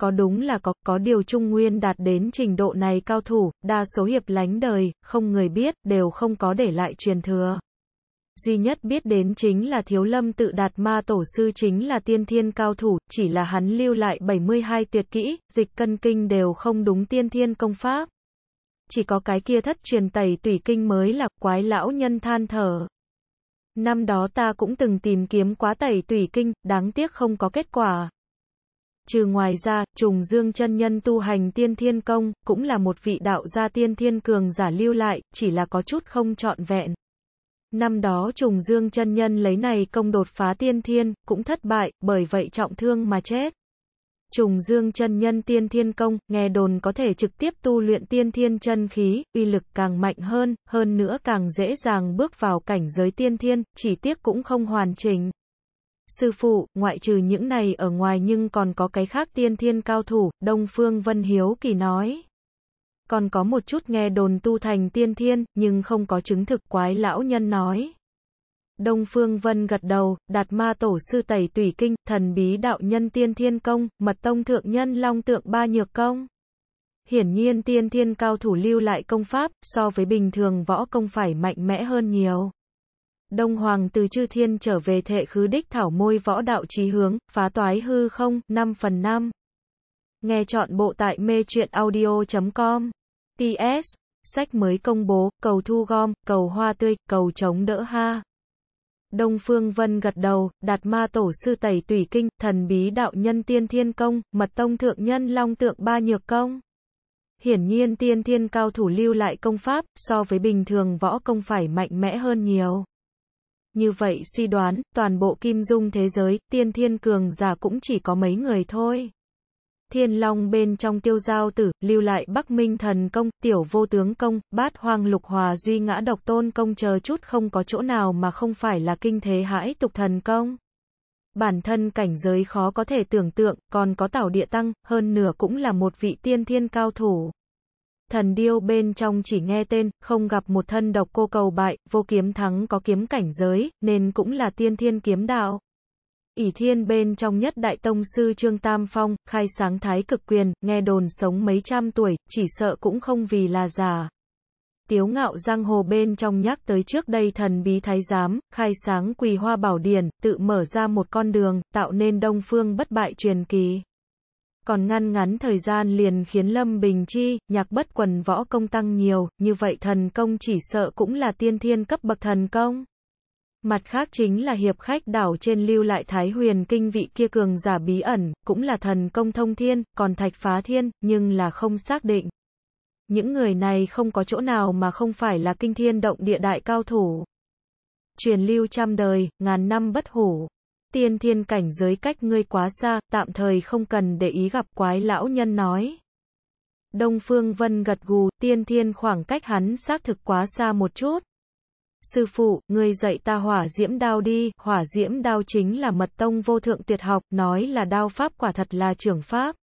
Có đúng là có, có điều Trung Nguyên đạt đến trình độ này cao thủ, đa số hiệp lánh đời, không người biết, đều không có để lại truyền thừa duy nhất biết đến chính là Thiếu Lâm tự đạt ma tổ sư chính là tiên thiên cao thủ, chỉ là hắn lưu lại 72 tuyệt kỹ, dịch cân kinh đều không đúng tiên thiên công pháp. Chỉ có cái kia thất truyền tẩy tùy kinh mới là quái lão nhân than thở. Năm đó ta cũng từng tìm kiếm quá tẩy tùy kinh, đáng tiếc không có kết quả. Trừ ngoài ra, trùng dương chân nhân tu hành tiên thiên công, cũng là một vị đạo gia tiên thiên cường giả lưu lại, chỉ là có chút không trọn vẹn. Năm đó trùng dương chân nhân lấy này công đột phá tiên thiên, cũng thất bại, bởi vậy trọng thương mà chết. Trùng dương chân nhân tiên thiên công, nghe đồn có thể trực tiếp tu luyện tiên thiên chân khí, uy lực càng mạnh hơn, hơn nữa càng dễ dàng bước vào cảnh giới tiên thiên, chỉ tiếc cũng không hoàn chỉnh. Sư phụ, ngoại trừ những này ở ngoài nhưng còn có cái khác tiên thiên cao thủ, Đông Phương Vân Hiếu Kỳ nói còn có một chút nghe đồn tu thành tiên thiên, nhưng không có chứng thực quái lão nhân nói. Đông Phương Vân gật đầu, đạt ma tổ sư tẩy tùy kinh, thần bí đạo nhân tiên thiên công, mật tông thượng nhân long tượng ba nhược công. Hiển nhiên tiên thiên cao thủ lưu lại công pháp, so với bình thường võ công phải mạnh mẽ hơn nhiều. Đông Hoàng từ chư thiên trở về thệ khứ đích thảo môi võ đạo trí hướng, phá toái hư không, 5 phần 5. Nghe chọn bộ tại mê truyện audio.com PS. Sách mới công bố, cầu thu gom, cầu hoa tươi, cầu chống đỡ ha. Đông Phương Vân gật đầu, đạt ma tổ sư tẩy tùy kinh, thần bí đạo nhân tiên thiên công, mật tông thượng nhân long tượng ba nhược công. Hiển nhiên tiên thiên cao thủ lưu lại công pháp, so với bình thường võ công phải mạnh mẽ hơn nhiều. Như vậy suy đoán, toàn bộ kim dung thế giới, tiên thiên cường giả cũng chỉ có mấy người thôi. Thiên Long bên trong tiêu giao tử, lưu lại Bắc Minh thần công, tiểu vô tướng công, bát hoang lục hòa duy ngã độc tôn công chờ chút không có chỗ nào mà không phải là kinh thế hãi tục thần công. Bản thân cảnh giới khó có thể tưởng tượng, còn có tảo địa tăng, hơn nửa cũng là một vị tiên thiên cao thủ. Thần điêu bên trong chỉ nghe tên, không gặp một thân độc cô cầu bại, vô kiếm thắng có kiếm cảnh giới, nên cũng là tiên thiên kiếm đạo ỷ thiên bên trong nhất đại tông sư Trương Tam Phong, khai sáng thái cực quyền, nghe đồn sống mấy trăm tuổi, chỉ sợ cũng không vì là già. Tiếu ngạo giang hồ bên trong nhắc tới trước đây thần bí thái giám, khai sáng quỳ hoa bảo điển, tự mở ra một con đường, tạo nên đông phương bất bại truyền kỳ. Còn ngăn ngắn thời gian liền khiến Lâm Bình Chi, nhạc bất quần võ công tăng nhiều, như vậy thần công chỉ sợ cũng là tiên thiên cấp bậc thần công. Mặt khác chính là hiệp khách đảo trên lưu lại Thái Huyền kinh vị kia cường giả bí ẩn, cũng là thần công thông thiên, còn thạch phá thiên, nhưng là không xác định. Những người này không có chỗ nào mà không phải là kinh thiên động địa đại cao thủ. Truyền lưu trăm đời, ngàn năm bất hủ. Tiên thiên cảnh giới cách ngươi quá xa, tạm thời không cần để ý gặp quái lão nhân nói. Đông Phương Vân gật gù, tiên thiên khoảng cách hắn xác thực quá xa một chút. Sư phụ, người dạy ta hỏa diễm đao đi, hỏa diễm đao chính là mật tông vô thượng tuyệt học, nói là đao pháp quả thật là trưởng pháp.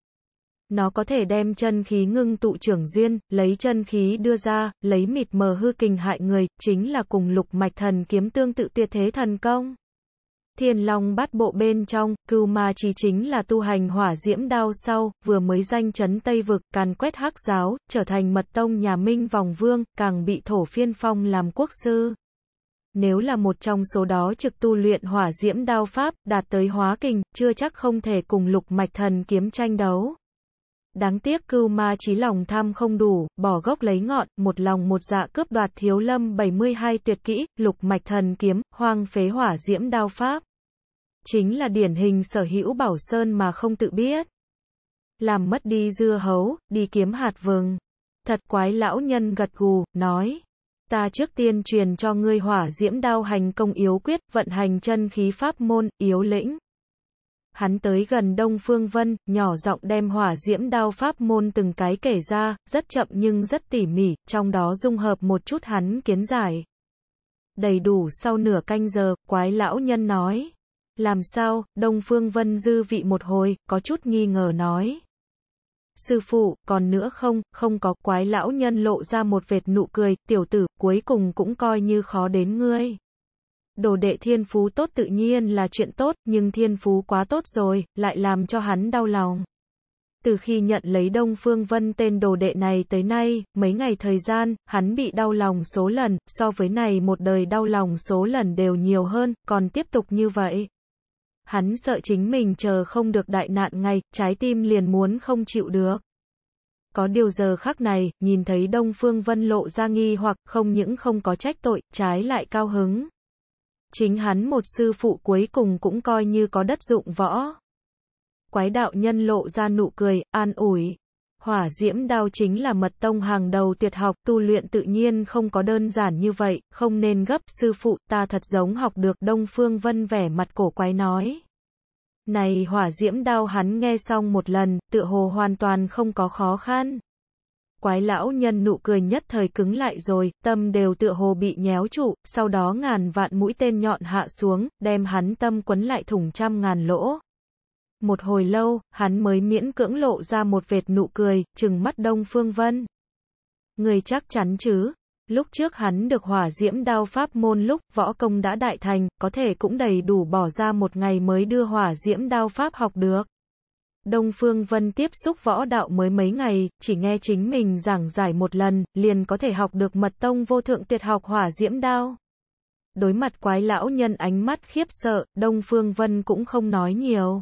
Nó có thể đem chân khí ngưng tụ trưởng duyên, lấy chân khí đưa ra, lấy mịt mờ hư kinh hại người, chính là cùng lục mạch thần kiếm tương tự tuyệt thế thần công. Thiên Long bát bộ bên trong, cưu ma chỉ chính là tu hành hỏa diễm đao sau, vừa mới danh chấn Tây Vực, càn quét hắc giáo, trở thành mật tông nhà Minh vòng vương, càng bị thổ phiên phong làm quốc sư nếu là một trong số đó trực tu luyện hỏa diễm đao pháp, đạt tới hóa kình, chưa chắc không thể cùng lục mạch thần kiếm tranh đấu. Đáng tiếc cưu ma trí lòng tham không đủ, bỏ gốc lấy ngọn, một lòng một dạ cướp đoạt thiếu lâm 72 tuyệt kỹ, lục mạch thần kiếm, hoang phế hỏa diễm đao pháp. Chính là điển hình sở hữu bảo sơn mà không tự biết. Làm mất đi dưa hấu, đi kiếm hạt vừng. Thật quái lão nhân gật gù, nói. Ta trước tiên truyền cho ngươi hỏa diễm đao hành công yếu quyết, vận hành chân khí pháp môn, yếu lĩnh. Hắn tới gần Đông Phương Vân, nhỏ giọng đem hỏa diễm đao pháp môn từng cái kể ra, rất chậm nhưng rất tỉ mỉ, trong đó dung hợp một chút hắn kiến giải. Đầy đủ sau nửa canh giờ, quái lão nhân nói. Làm sao, Đông Phương Vân dư vị một hồi, có chút nghi ngờ nói. Sư phụ, còn nữa không, không có, quái lão nhân lộ ra một vệt nụ cười, tiểu tử, cuối cùng cũng coi như khó đến ngươi. Đồ đệ thiên phú tốt tự nhiên là chuyện tốt, nhưng thiên phú quá tốt rồi, lại làm cho hắn đau lòng. Từ khi nhận lấy Đông Phương Vân tên đồ đệ này tới nay, mấy ngày thời gian, hắn bị đau lòng số lần, so với này một đời đau lòng số lần đều nhiều hơn, còn tiếp tục như vậy hắn sợ chính mình chờ không được đại nạn ngay, trái tim liền muốn không chịu được. Có điều giờ khắc này, nhìn thấy Đông Phương Vân lộ ra nghi hoặc không những không có trách tội, trái lại cao hứng. Chính hắn một sư phụ cuối cùng cũng coi như có đất dụng võ. Quái đạo nhân lộ ra nụ cười, an ủi. Hỏa diễm đao chính là mật tông hàng đầu tuyệt học, tu luyện tự nhiên không có đơn giản như vậy, không nên gấp sư phụ, ta thật giống học được Đông Phương Vân vẻ mặt cổ quái nói. Này hỏa diễm đao hắn nghe xong một lần, tự hồ hoàn toàn không có khó khăn. Quái lão nhân nụ cười nhất thời cứng lại rồi, tâm đều tựa hồ bị nhéo trụ, sau đó ngàn vạn mũi tên nhọn hạ xuống, đem hắn tâm quấn lại thủng trăm ngàn lỗ một hồi lâu, hắn mới miễn cưỡng lộ ra một vệt nụ cười, chừng mắt Đông Phương Vân. Người chắc chắn chứ? Lúc trước hắn được hỏa diễm đao pháp môn lúc võ công đã đại thành, có thể cũng đầy đủ bỏ ra một ngày mới đưa hỏa diễm đao pháp học được. Đông Phương Vân tiếp xúc võ đạo mới mấy ngày, chỉ nghe chính mình giảng giải một lần, liền có thể học được mật tông vô thượng tuyệt học hỏa diễm đao. Đối mặt quái lão nhân ánh mắt khiếp sợ, Đông Phương Vân cũng không nói nhiều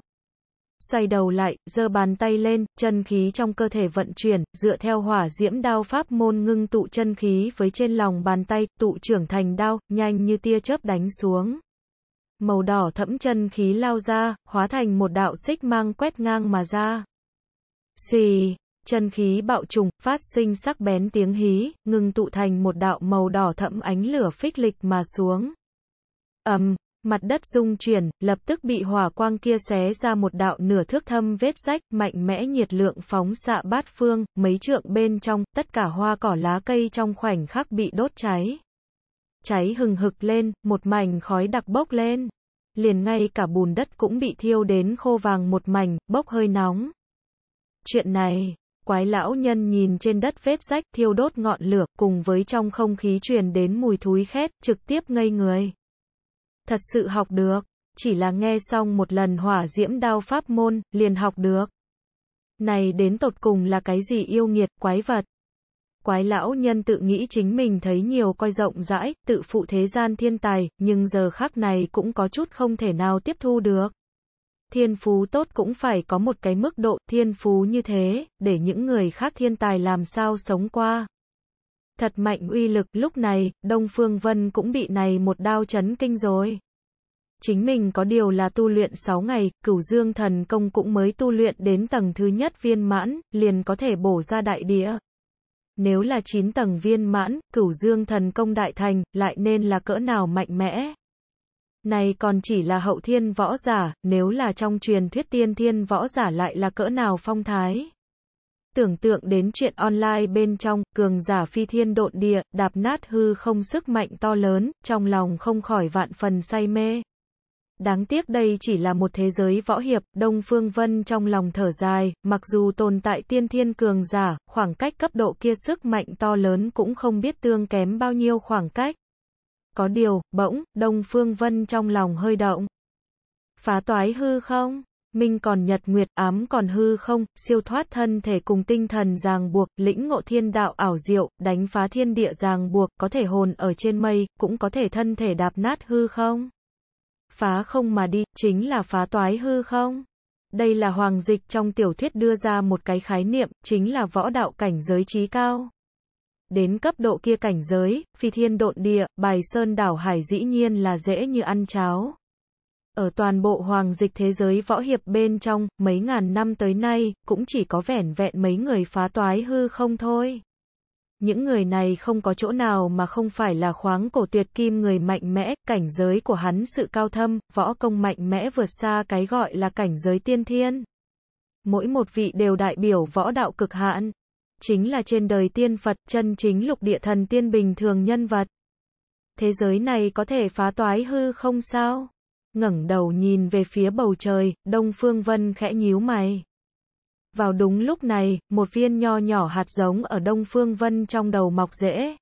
xoay đầu lại, giơ bàn tay lên, chân khí trong cơ thể vận chuyển, dựa theo hỏa diễm đao pháp môn ngưng tụ chân khí với trên lòng bàn tay, tụ trưởng thành đao, nhanh như tia chớp đánh xuống. Màu đỏ thẫm chân khí lao ra, hóa thành một đạo xích mang quét ngang mà ra. Xì, chân khí bạo trùng, phát sinh sắc bén tiếng hí, ngưng tụ thành một đạo màu đỏ thẫm ánh lửa phích lịch mà xuống. Ầm, mặt đất rung chuyển, lập tức bị hỏa quang kia xé ra một đạo nửa thước thâm vết rách, mạnh mẽ nhiệt lượng phóng xạ bát phương, mấy trượng bên trong, tất cả hoa cỏ lá cây trong khoảnh khắc bị đốt cháy. Cháy hừng hực lên, một mảnh khói đặc bốc lên. Liền ngay cả bùn đất cũng bị thiêu đến khô vàng một mảnh, bốc hơi nóng. Chuyện này, quái lão nhân nhìn trên đất vết rách thiêu đốt ngọn lửa cùng với trong không khí truyền đến mùi thúi khét, trực tiếp ngây người thật sự học được, chỉ là nghe xong một lần hỏa diễm đao pháp môn, liền học được. Này đến tột cùng là cái gì yêu nghiệt, quái vật. Quái lão nhân tự nghĩ chính mình thấy nhiều coi rộng rãi, tự phụ thế gian thiên tài, nhưng giờ khác này cũng có chút không thể nào tiếp thu được. Thiên phú tốt cũng phải có một cái mức độ thiên phú như thế, để những người khác thiên tài làm sao sống qua thật mạnh uy lực lúc này, Đông Phương Vân cũng bị này một đao chấn kinh rồi. Chính mình có điều là tu luyện 6 ngày, cửu dương thần công cũng mới tu luyện đến tầng thứ nhất viên mãn, liền có thể bổ ra đại đĩa. Nếu là 9 tầng viên mãn, cửu dương thần công đại thành, lại nên là cỡ nào mạnh mẽ. Này còn chỉ là hậu thiên võ giả, nếu là trong truyền thuyết tiên thiên võ giả lại là cỡ nào phong thái tưởng tượng đến chuyện online bên trong, cường giả phi thiên độn địa, đạp nát hư không sức mạnh to lớn, trong lòng không khỏi vạn phần say mê. Đáng tiếc đây chỉ là một thế giới võ hiệp, Đông Phương Vân trong lòng thở dài, mặc dù tồn tại tiên thiên cường giả, khoảng cách cấp độ kia sức mạnh to lớn cũng không biết tương kém bao nhiêu khoảng cách. Có điều, bỗng, Đông Phương Vân trong lòng hơi động. Phá toái hư không? minh còn nhật nguyệt, ám còn hư không, siêu thoát thân thể cùng tinh thần ràng buộc, lĩnh ngộ thiên đạo ảo diệu, đánh phá thiên địa ràng buộc, có thể hồn ở trên mây, cũng có thể thân thể đạp nát hư không. Phá không mà đi, chính là phá toái hư không. Đây là hoàng dịch trong tiểu thuyết đưa ra một cái khái niệm, chính là võ đạo cảnh giới trí cao. Đến cấp độ kia cảnh giới, phi thiên độn địa, bài sơn đảo hải dĩ nhiên là dễ như ăn cháo. Ở toàn bộ hoàng dịch thế giới võ hiệp bên trong, mấy ngàn năm tới nay, cũng chỉ có vẻn vẹn mấy người phá toái hư không thôi. Những người này không có chỗ nào mà không phải là khoáng cổ tuyệt kim người mạnh mẽ, cảnh giới của hắn sự cao thâm, võ công mạnh mẽ vượt xa cái gọi là cảnh giới tiên thiên. Mỗi một vị đều đại biểu võ đạo cực hạn, chính là trên đời tiên Phật, chân chính lục địa thần tiên bình thường nhân vật. Thế giới này có thể phá toái hư không sao? ngẩng đầu nhìn về phía bầu trời, Đông Phương Vân khẽ nhíu mày. Vào đúng lúc này, một viên nho nhỏ hạt giống ở Đông Phương Vân trong đầu mọc rễ,